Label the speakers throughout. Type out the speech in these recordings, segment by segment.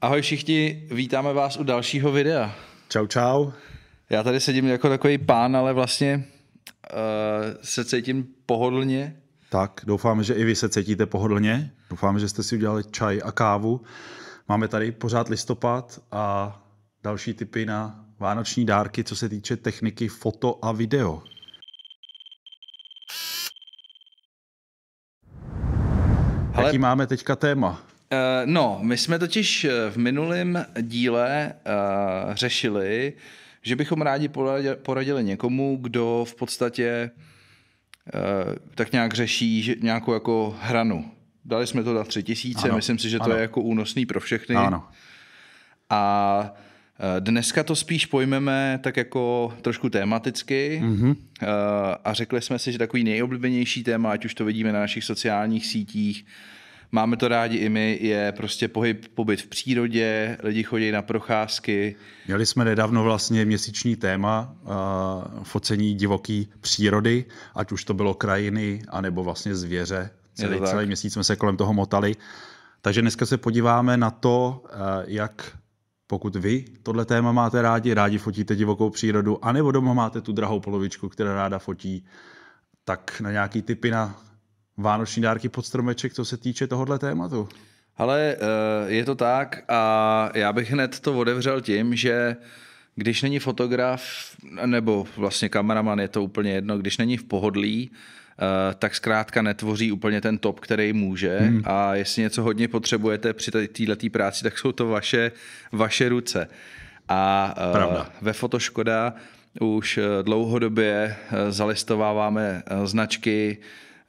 Speaker 1: Ahoj všichni, vítáme vás u dalšího videa. Čau, čau. Já tady sedím jako takový pán, ale vlastně uh, se cítím pohodlně.
Speaker 2: Tak, doufám, že i vy se cítíte pohodlně. Doufám, že jste si udělali čaj a kávu. Máme tady pořád listopad a další typy na vánoční dárky, co se týče techniky foto a video. Ale... Jaký máme teďka téma? Uh, no, my jsme totiž
Speaker 1: eh, v minulém díle uh, řešili, že bychom rádi poradili někomu, kdo v podstatě uh, tak nějak řeší že nějakou jako hranu. Dali jsme to na tři tisíce, ano, myslím si, že to ano. je jako únosný pro všechny. Ano. A dneska to spíš pojmeme tak jako trošku tématicky mm-hmm. a řekli jsme si, že takový nejoblíbenější téma, ať už to vidíme na našich sociálních sítích, máme to rádi i my, je prostě pohyb, pobyt v přírodě, lidi chodí na procházky.
Speaker 2: Měli jsme nedávno vlastně měsíční téma uh, focení divoký přírody, ať už to bylo krajiny, anebo vlastně zvěře. Celý, celý měsíc jsme se kolem toho motali. Takže dneska se podíváme na to, uh, jak pokud vy tohle téma máte rádi, rádi fotíte divokou přírodu, anebo doma máte tu drahou polovičku, která ráda fotí, tak na nějaký typy na vánoční dárky pod stromeček, co se týče tohohle tématu. Ale eh, je to tak
Speaker 1: a já bych hned to odevřel tím, že když není fotograf nebo vlastně kameraman, je to úplně jedno, když není v pohodlí, eh, tak zkrátka netvoří úplně ten top, který může hmm. a jestli něco hodně potřebujete při této práci, tak jsou to vaše, vaše ruce. A eh, Pravda. ve Fotoškoda už dlouhodobě zalistováváme značky,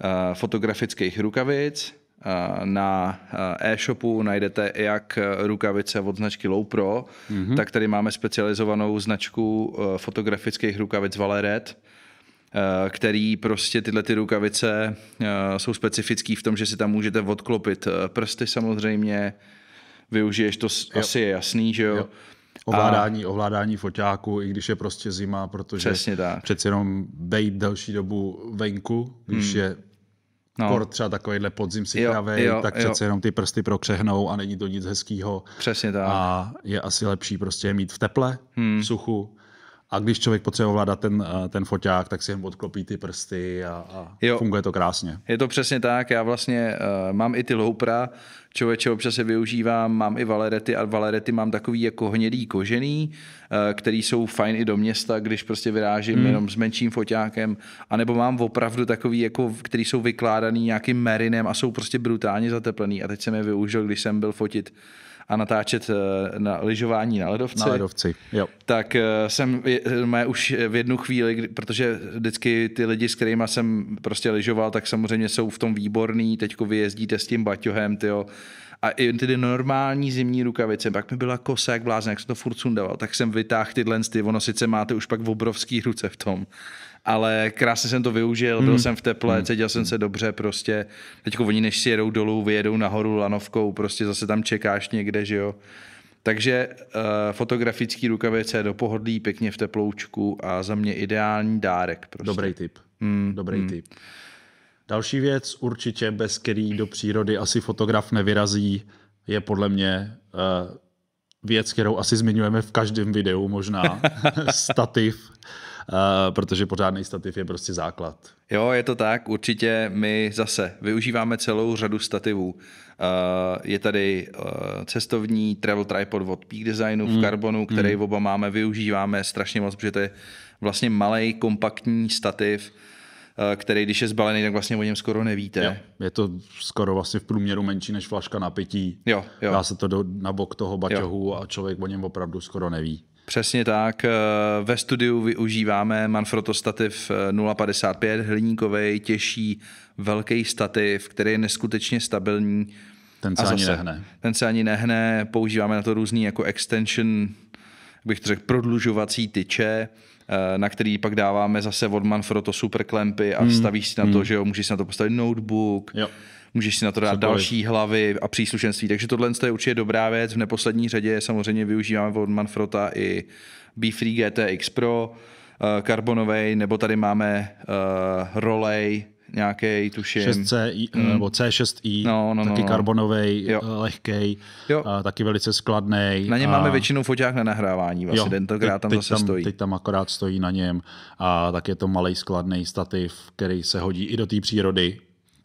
Speaker 1: Eh, fotografických rukavic, eh, na eh, e-shopu najdete jak rukavice od značky Lowpro, mm-hmm. tak tady máme specializovanou značku fotografických rukavic Valeret, který prostě tyhle ty rukavice jsou specifický v tom, že si tam můžete odklopit prsty samozřejmě, využiješ to, jo. asi je jasný, že jo. jo.
Speaker 2: Ovládání, a... ovládání foťáku, i když je prostě zima, protože Přesně přeci jenom bejt delší dobu venku, když hmm. je No. Kor třeba takovýhle podzim si hravej, tak jo. přece jenom ty prsty prokřehnou a není to nic hezkýho. Přesně tak. A je asi lepší prostě mít v teple, hmm. v suchu, a když člověk potřebuje ovládat ten, eh, ten foťák, tak si jen odklopí ty prsty a, a jo. funguje to krásně. Je
Speaker 1: to přesně tak, já vlastně uh, mám i ty loupra, člověče občas se využívám, mám i valerety a valerety mám takový jako hnědý kožený, uh, který jsou fajn i do města, když prostě vyrážím hmm. jenom s menším foťákem, nebo mám opravdu takový, jako, který jsou vykládaný nějakým merinem a jsou prostě brutálně zateplený a teď jsem je využil, když jsem byl fotit a natáčet eh, na lyžování na ledovci. Na ledovci, jo. Tak eh, jsem mé eh, už v jednu chvíli, protože vždycky ty lidi, s kterými jsem prostě lyžoval, tak samozřejmě jsou v tom výborný, teďko vyjezdíte s tím baťohem, tyjo, a i ty normální zimní rukavice, pak mi byla kosa jak blázen, jak jsem to furt sundoval, tak jsem vytáhl tyhle, ty, ono sice máte už pak obrovský ruce v tom, ale krásně jsem to využil, byl hmm. jsem v teple, hmm. cítil jsem se dobře prostě. Teď oni než si jedou dolů, vyjedou nahoru lanovkou, prostě zase tam čekáš někde, že jo. Takže uh, fotografický rukavice do pohodlí, pěkně v teploučku
Speaker 2: a za mě ideální dárek. Prostě. Dobrý tip. Hmm. Dobrý hmm. tip. Další věc, určitě bez který do přírody asi fotograf nevyrazí, je podle mě uh, věc, kterou asi zmiňujeme v každém videu možná, stativ. Eh, protože pořádný stativ je prostě základ.
Speaker 1: Jo, je to tak, určitě my zase využíváme celou řadu stativů. Eh, je tady eh, cestovní travel tripod od Peak Designu v mm. karbonu, který mm. oba máme, využíváme strašně moc, protože to je vlastně malý, kompaktní stativ, který když je zbalený, tak vlastně o něm skoro
Speaker 2: nevíte. Jo. Je to skoro vlastně v průměru menší než flaška napití. Jo, jo. Dá se to do, na bok toho baťohu jo. a člověk o něm opravdu skoro neví.
Speaker 1: Přesně tak. Eh, ve studiu využíváme Manfrotto stativ 0,55, eh, hliníkový, těžší, velký stativ, který je neskutečně stabilní. Ten se zase, ani nehne. Ten se ani nehne, používáme na to různý jako extension, bych to řekl, prodlužovací tyče, eh, na který pak dáváme zase od Manfrotto super klempy a mm. stavíš si na to, hmm. že jo, můžeš si na to postavit notebook. Jo můžeš si na to dát Cokoliv. další hlavy a příslušenství. Takže tohle je určitě dobrá věc. V neposlední řadě samozřejmě využíváme od Manfrota i B-Free GTX Pro, karbonovej, eh, nebo tady máme uh, Rolej, nějaký, tuším. 6C,
Speaker 2: eh, mm. nebo C6i, no, no, no, taky no, no. karbonový, lehký, taky velice skladný. Na něm a... máme většinou foťák na nahrávání, vlastně jo, tentokrát tam teď zase tam, stojí. Teď tam akorát stojí na něm a tak je to malý skladný stativ, který se hodí i do té přírody,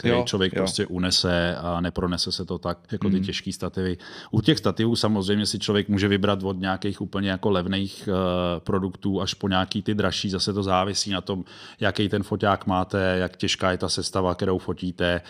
Speaker 2: který jo, člověk jo. prostě unese a nepronese se to tak, jako ty mm. těžké stativy. U těch stativů samozřejmě si člověk může vybrat od nějakých úplně jako levných uh, produktů až po nějaký ty dražší, zase to závisí na tom, jaký ten foťák máte, jak těžká je ta sestava, kterou fotíte. Uh,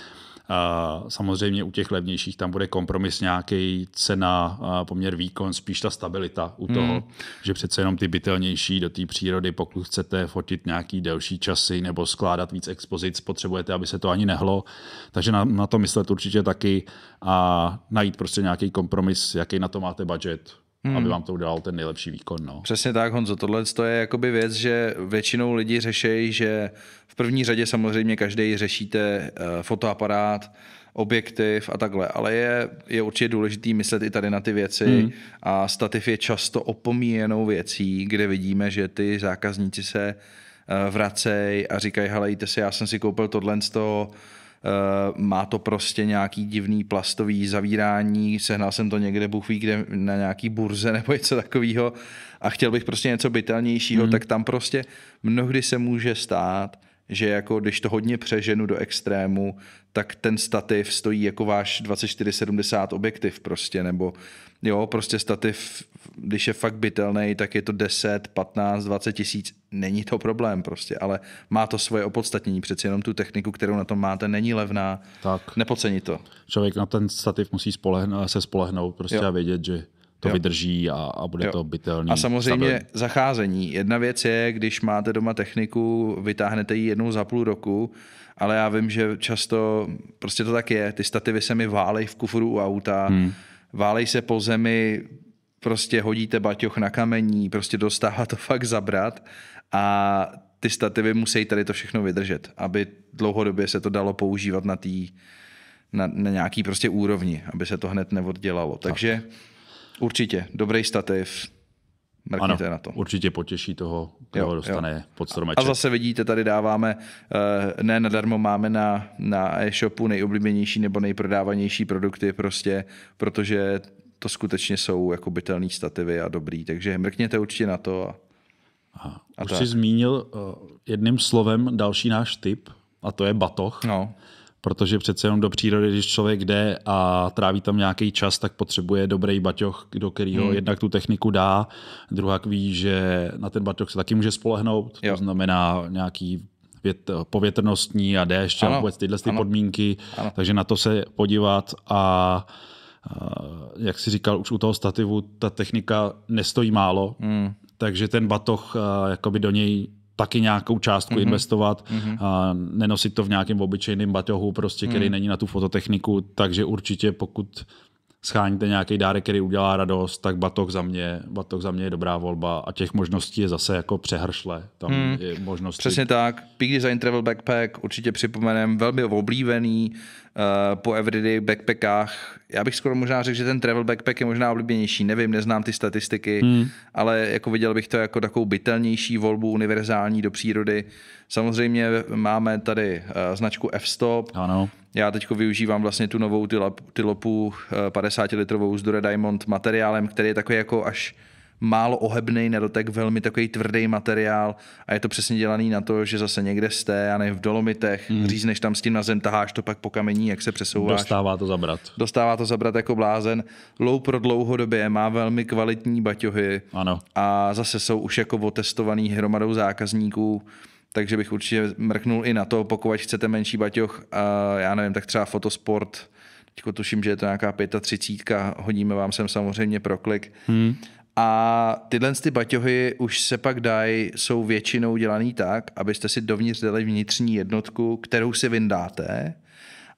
Speaker 2: Samozřejmě u těch levnějších tam bude kompromis nějaký cena, poměr výkon, spíš ta stabilita u toho, hmm. že přece jenom ty bytelnější do té přírody, pokud chcete fotit nějaký delší časy nebo skládat víc expozic, potřebujete, aby se to ani nehlo. Takže na, na to myslet určitě taky a najít prostě nějaký kompromis, jaký na to máte budget, hmm. aby vám to udělal ten nejlepší výkon. No.
Speaker 1: Přesně tak, Honzo, tohle je jakoby věc, že většinou lidi řeší, že v první řadě samozřejmě každý řešíte eh, fotoaparát, objektiv a takhle, ale je, je určitě důležitý myslet i tady na ty věci hmm. a stativ je často opomíjenou věcí, kde vidíme, že ty zákazníci se eh, vracej a říkají, hele, jíte si, já jsem si koupil tohle z toho, Eh, má to prostě nějaký divný plastový zavírání, sehnal jsem to někde, Bůh ví, kde, na nějaký burze nebo něco takového a chtěl bych prostě něco bytelnějšího, mm. tak tam prostě mnohdy se může stát, že jako když to hodně přeženu do extrému, tak ten stativ stojí jako váš 2470 objektiv prostě, nebo jo, prostě stativ, když je fakt bytelný, tak je to 10, 15, 20 tisíc, není to problém prostě, ale má to svoje opodstatnění, přeci jenom tu techniku, kterou na tom máte, není
Speaker 2: levná, tak.
Speaker 1: nepocení to.
Speaker 2: Člověk na ten stativ musí spolehn- se spolehnout prostě jo. a vědět, že to jo. vydrží a, a bude jo. to bytelný. A samozřejmě stabilní.
Speaker 1: zacházení. Jedna věc je, když máte doma techniku, vytáhnete ji jednou za půl roku, ale já vím, že často prostě to tak je. Ty stativy se mi válej v kufru u auta, hmm. válej se po zemi, prostě hodíte baťoch na kamení, prostě dostává to fakt zabrat a ty stativy musí tady to všechno vydržet, aby dlouhodobě se to dalo používat na tý na, na nějaký prostě úrovni, aby se to hned neoddělalo. Takže Určitě, dobrý stativ, Mrkněte ano, na
Speaker 2: to. určitě potěší toho, kdo jo, dostane jo. pod stromeček. A
Speaker 1: zase vidíte, tady dáváme, eh, ne nadarmo máme na, na e-shopu nejoblíbenější nebo nejprodávanější produkty prostě, protože to skutečně jsou jako bytelné stativy a dobrý, takže mrkněte určitě na to.
Speaker 2: A, a Už tak. jsi zmínil eh, jedním slovem další náš tip, a to je batoh. No protože přece jenom do přírody, když člověk jde a tráví tam nějaký čas, tak potřebuje dobrý baťoch, do kterého hmm. jednak tu techniku dá, druhá ví, že na ten baťoch se taky může spolehnout, jo. to znamená nějaký vět, povětrnostní a déšť ano. a vůbec tyhle ty ano. podmínky, ano. takže na to se podívat a jak si říkal už u toho stativu, ta technika nestojí málo, hmm. takže ten batoh jakoby do něj taky nějakou částku mm-hmm. investovat, mm-hmm. A nenosit to v nějakém obyčejném baťohu, prostě, který mm-hmm. není na tu fototechniku, takže určitě pokud scháníte nějaký dárek, který udělá radost, tak batok za mě, batok za mě je dobrá volba a těch možností je zase jako přehršle. Tam hmm, je možnosti. Přesně
Speaker 1: tak. Peak Design Travel Backpack určitě připomenem, velmi oblíbený, Eh, po everyday backpackách. Já bych skoro možná řekl, že ten travel backpack je možná oblíbenější, nevím, neznám ty statistiky, hmm. ale jako viděl bych to jako takovou bytelnější volbu univerzální do přírody. Samozřejmě máme tady eh, značku F-Stop. Ano. Já teď využívám vlastně tu novou tylopu 50 litrovou z Dura Diamond materiálem, který je takový jako až málo ohebný nedotek, dotek, velmi takový tvrdý materiál a je to přesně dělaný na to, že zase někde jste, a ne v dolomitech, mm. řízneš tam s tím na zem, taháš to pak po kamení, jak se přesouváš. Dostává to zabrat. Dostává to zabrat jako blázen. Lou pro dlouhodobě má velmi kvalitní baťohy ano. a zase jsou už jako otestovaný hromadou zákazníků takže bych určitě mrknul i na to, pokud chcete menší baťoch, a já nevím, tak třeba fotosport, teď tuším, že je to nějaká 35, hodíme vám sem samozřejmě proklik. Hmm. A tyhle ty baťohy už se pak dají, jsou většinou dělaný tak, abyste si dovnitř dali vnitřní jednotku, kterou si vyndáte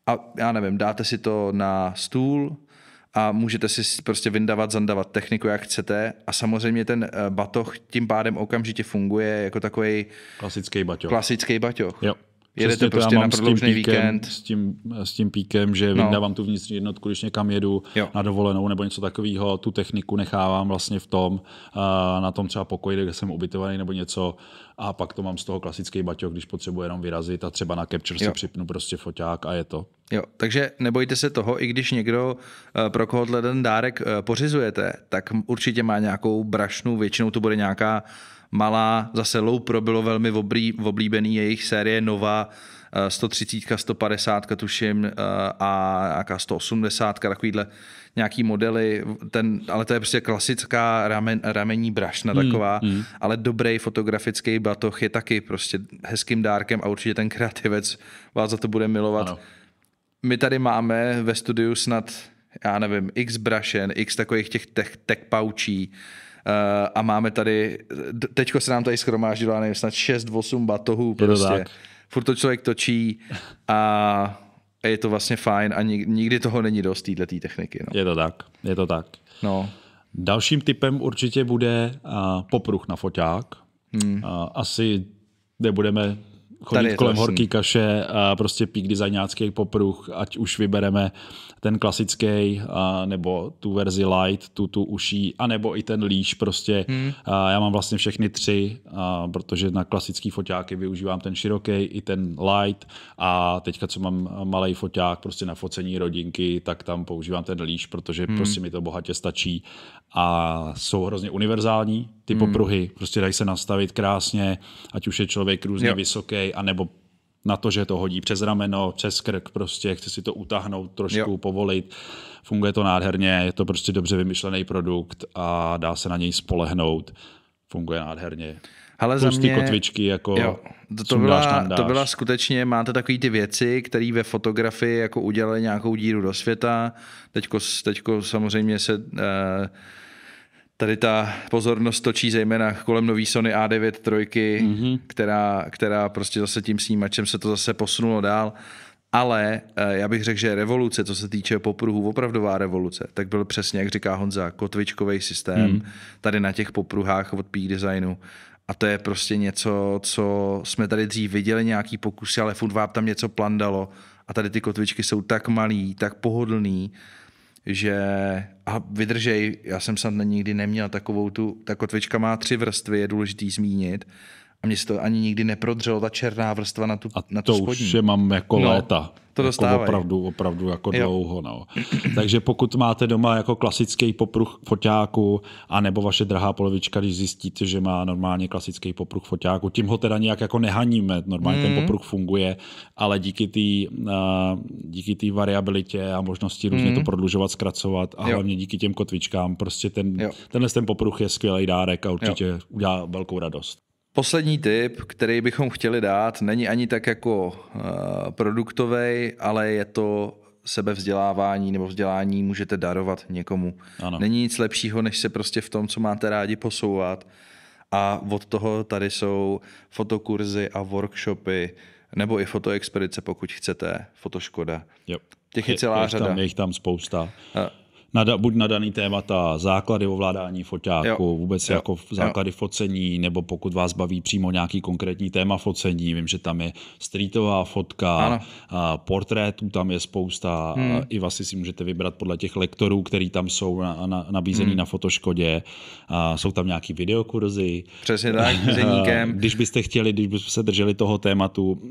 Speaker 1: a já nevím, dáte si to na stůl a můžete si prostě vyndavat, zandavat techniku, jak chcete a samozřejmě ten eh, batoh tím pádem okamžitě funguje jako takový klasický baťoh. Klasický baťoh. Jo jedete to, prostě na prodloužený víkend.
Speaker 2: S tím, s tím píkem, že no. vydávám tu vnitřní jednotku, když někam jedu jo. na dovolenou nebo něco takového, tu techniku nechávám vlastně v tom, na tom třeba pokoji, kde jsem ubytovaný nebo něco a pak to mám z toho klasický baťok, když potřebuji jenom vyrazit a třeba na capture jo. si připnu prostě foťák a je to.
Speaker 1: Jo, takže nebojte se toho, i když někdo, e, pro koho ten dárek e, pořizujete, tak určitě má nějakou brašnu, většinou to bude nějaká malá, zase low pro bylo velmi oblí, oblíbený jejich série Nova, 130, eh, 150, tuším, eh, a nějaká 180, takovýhle nějaký modely, ten, ale to je prostě klasická ramen, ramenní brašna hmm, taková, mm, ale dobrý fotografický batoh je taky prostě hezkým dárkem a určitě ten kreativec vás za to bude milovat. Ano. My tady máme ve studiu snad já nevím, x brašen, x takových těch tech, tech paučí, Eh, a máme tady, teďko se nám tady schromáždilo, nevím, snad 6-8 batohů prostě. To tak. Furt to člověk točí a
Speaker 2: je to vlastně fajn a nikdy toho není dost této techniky. No. Je to tak, je to tak. No. Dalším typem určitě bude eh, popruh na foťák. Hmm. Eh, asi nebudeme chodit kolem horký kaše a prostě pík designácký popruh, ať už vybereme ten klasický, a nebo tu verzi light, tu tu uší, a nebo i ten líš prostě. Hmm. A já mám vlastně všechny tři, a protože na klasický foťáky využívám ten široký, i ten light a teďka, co mám malý foťák prostě na focení rodinky, tak tam používám ten líš, protože hmm. prostě mi to bohatě stačí a jsou hrozně univerzální, ty hmm. popruhy. Hmm. Prostě dají se nastavit krásně, ať už je člověk různě jo. vysoký, anebo na to, že to hodí přes rameno, přes krk, prostě chce si to utáhnout, trošku jo. povolit. Funguje to nádherně, je to prostě dobře vymyšlený produkt a dá se na něj spolehnout. Funguje nádherně. Ale za mě, kotvičky, jako jo, to, to, byla, to byla skutečně, máte takové ty věci, které ve fotografii
Speaker 1: jako udělali nějakou díru do světa. Teďko, teďko samozřejmě se... uh, tady ta pozornost točí zejména kolem nový Sony A9 trojky, mm-hmm. která, která prostě zase tím snímačem se to zase posunulo dál. Ale eh, já bych řekl, že revoluce, co se týče popruhů, opravdová revoluce, tak byl přesně, jak říká Honza, kotvičkový systém mm. tady na těch popruhách od Peak Designu. A to je prostě něco, co jsme tady dřív viděli, nějaký pokusy, ale Foodwap tam něco plandalo. A tady ty kotvičky jsou tak malý, tak pohodlný, že a vydržej, já jsem snad nikdy neměl takovou tu, ta kotvička má tři vrstvy, je důležitý zmínit a
Speaker 2: mně se to ani nikdy neprodřelo, ta černá vrstva na tu, a na tu to spodní. už je mám jako no, léta. To jako dostávají. opravdu, opravdu jako jo. dlouho. No. Takže pokud máte doma jako klasický popruh foťáku, anebo vaše drahá polovička, když zjistíte, že má normálně klasický popruh foťáku, tím ho teda nějak jako nehaníme, normálně mm. ten hmm. popruh funguje, ale díky té eh, díky tý variabilitě a možnosti různě mm. to hmm. prodlužovat, zkracovat a jo. hlavně díky těm kotvičkám, prostě ten, tenhle ten popruh je skvělý dárek a určitě jo. udělá velkou radost. Poslední
Speaker 1: tip, který bychom chtěli dát, není ani tak jako eh, produktový, ale je to sebevzdělávání nebo vzdělání můžete darovat někomu. Ano. Není nic lepšího, než se prostě v tom, co máte rádi, posouvat. A od toho tady jsou fotokurzy a workshopy, nebo i fotoexpedice, pokud chcete, fotoškoda.
Speaker 2: Jo. Těch je, je celá je řada. Tam, je jich tam spousta. A, na, buď na daný témata, základy ovládání foťáku, jo. vůbec jo. jako základy jo. focení, nebo pokud vás baví přímo nějaký konkrétní téma focení, vím, že tam je streetová fotka, a portrétů tam je spousta, hmm. i vás vlastně si můžete vybrat podle těch lektorů, který tam jsou na, na, nabízený hmm. na fotoškodě, a jsou tam nějaký videokurzy. Přesně tak, když byste chtěli, když byste se drželi toho tématu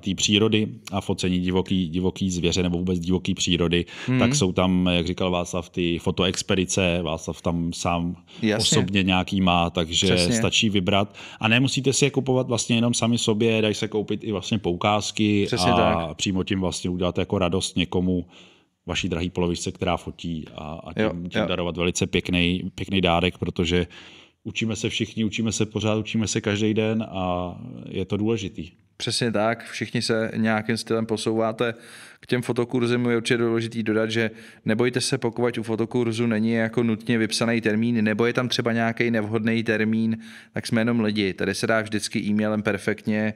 Speaker 2: té přírody a focení divoký, divoký zvěře nebo vůbec divoký přírody, hmm. tak jsou tam, jak říkal Václav, Václav ty fotoexpedice, Václav tam sám Jasně. osobně nějaký má, takže Přesně. stačí vybrat. A nemusíte si je kupovat vlastně jenom sami sobě, dají se koupit i vlastně poukázky Přesně a tak. přímo tím vlastně udělat jako radost někomu, vaší drahý polovičce, která fotí a, a tím, jo, tím jo. darovat velice pěkný, pěkný dárek, protože učíme se všichni, učíme se pořád, učíme se každý den a je to důležitý. Přesně tak, všichni se nějakým stylem posouváte.
Speaker 1: K těm fotokurzům je určitě důležité dodat, že nebojte se, pokud u fotokurzu není jako nutně vypsaný termín, nebo je tam třeba nějaký nevhodný termín, tak jsme jenom lidi. Tady se dá vždycky e-mailem perfektně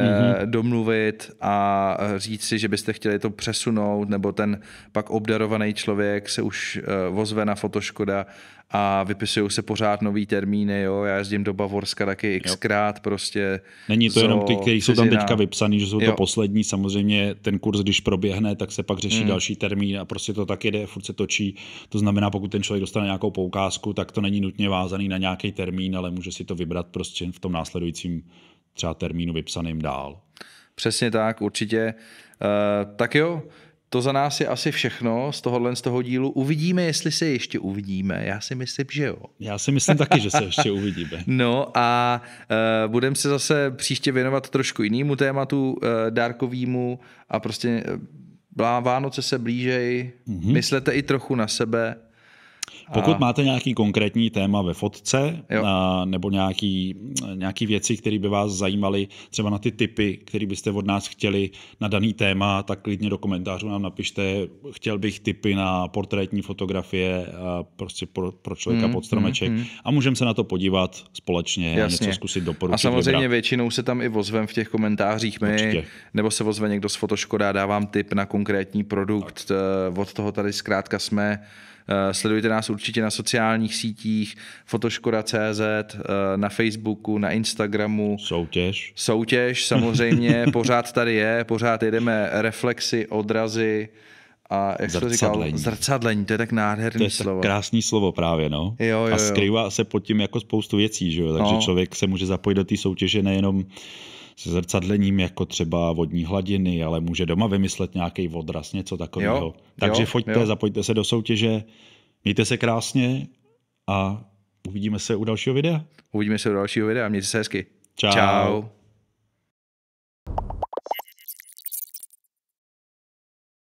Speaker 1: mm-hmm. domluvit a říct si, že byste chtěli to přesunout, nebo ten pak obdarovaný člověk se už vozve eh, na fotoškoda a vypisují se pořád nový termíny, jo, já jezdím do Bavorska taky xkrát jo. prostě. Není to zo, jenom ty, kteří jsou tam teďka vypsaný, že jsou jo. to
Speaker 2: poslední, samozřejmě ten kurz, když proběhne, tak se pak řeší hmm. další termín a prostě to tak jede, furt se točí, to znamená, pokud ten člověk dostane nějakou poukázku, tak to není nutně vázaný na nějaký termín, ale může si to vybrat prostě v tom následujícím třeba termínu vypsaným dál. Přesně tak, určitě. E, tak
Speaker 1: jo, to za nás je asi všechno z tohohle z toho dílu. Uvidíme, jestli se ještě uvidíme. Já si myslím, že jo. Já si myslím taky, že se ještě uvidíme. no a uh, eh, budeme se zase příště věnovat trošku jinému tématu, uh, dárkovýmu a prostě uh, Vánoce se blížej. Mm-hmm. Myslete i trochu na sebe. Pokud a...
Speaker 2: máte nějaký konkrétní téma ve fotce a, nebo nějaký, nějaký věci, které by vás zajímaly, třeba na ty typy, které byste od nás chtěli na daný téma, tak klidně do komentářů nám napište, chtěl bych typy na portrétní fotografie a prostě pro, pro člověka mm, pod stromeček mm, mm. a můžeme se na to podívat společně Jasně. a něco zkusit doporučit. A samozřejmě vybrat.
Speaker 1: většinou se tam i vozvem v těch komentářích my, Určitě. nebo se vozve někdo z Fotoškoda, dávám tip na konkrétní produkt. Tak. Eh, od toho tady zkrátka jsme Eh, sledujte nás určitě na sociálních sítích, fotoškoda.cz, eh, na Facebooku, na Instagramu. Soutěž. Soutěž samozřejmě, pořád tady je, pořád jedeme reflexy, odrazy, a jak to Říkal, zrcadlení, to je tak nádherný to je slovo. Tak
Speaker 2: krásný slovo právě, no. Jo, jo, jo. A skrývá se pod tím jako spoustu věcí, že jo? Takže no. člověk se může zapojit do té soutěže nejenom se zrcadlením jako třeba vodní hladiny, ale může doma vymyslet nějaký odraz, něco takového. Jo, Takže jo, foďte, jo. zapojte se do soutěže, mějte se krásně a uvidíme se u dalšího videa. Uvidíme se u dalšího videa, mějte se hezky. Čau. Čau.